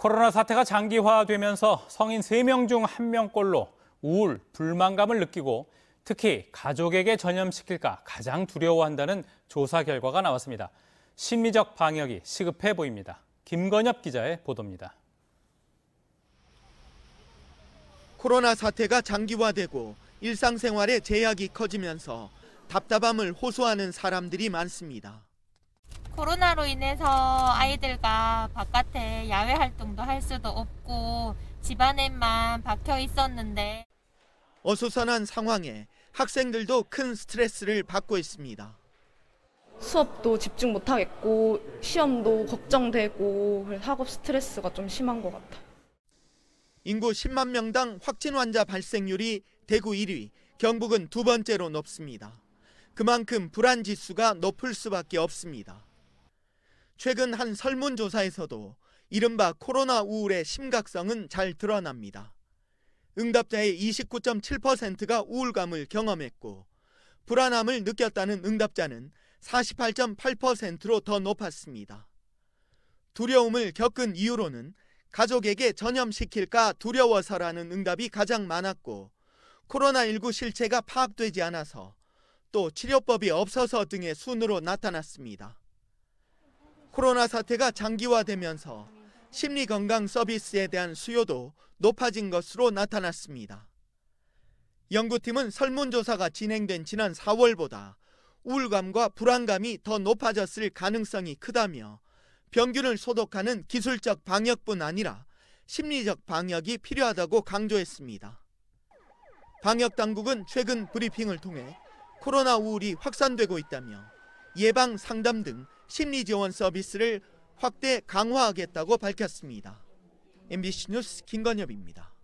코로나 사태가 장기화되면서 성인 3명 중 1명꼴로 우울, 불만감을 느끼고 특히 가족에게 전염시킬까 가장 두려워한다는 조사 결과가 나왔습니다. 심리적 방역이 시급해 보입니다. 김건엽 기자의 보도입니다. 코로나 사태가 장기화되고 일상생활에 제약이 커지면서 답답함을 호소하는 사람들이 많습니다. 코로나로 인해서 아이들과 바깥에 야외 활동도 할 수도 없고 집안에만 박혀 있었는데 어수선한 상황에 학생들도 큰 스트레스를 받고 있습니다. 수업도 집중 못 하겠고 시험도 걱정되고 학업 스트레스가 좀 심한 것같아 인구 10만 명당 확진 환자 발생률이 대구 1위, 경북은 두 번째로 높습니다. 그만큼 불안 지수가 높을 수밖에 없습니다. 최근 한 설문조사에서도 이른바 코로나 우울의 심각성은 잘 드러납니다. 응답자의 29.7%가 우울감을 경험했고 불안함을 느꼈다는 응답자는 48.8%로 더 높았습니다. 두려움을 겪은 이유로는 가족에게 전염시킬까 두려워서라는 응답이 가장 많았고 코로나19 실체가 파악되지 않아서 또 치료법이 없어서 등의 순으로 나타났습니다. 코로나 사태가 장기화되면서 심리 건강 서비스에 대한 수요도 높아진 것으로 나타났습니다. 연구팀은 설문조사가 진행된 지난 4월보다 우울감과 불안감이 더 높아졌을 가능성이 크다며 병균을 소독하는 기술적 방역뿐 아니라 심리적 방역이 필요하다고 강조했습니다. 방역 당국은 최근 브리핑을 통해 코로나 우울이 확산되고 있다며 예방 상담 등 심리 지원 서비스를 확대 강화하겠다고 밝혔습니다. MBC 뉴스 김건엽입니다.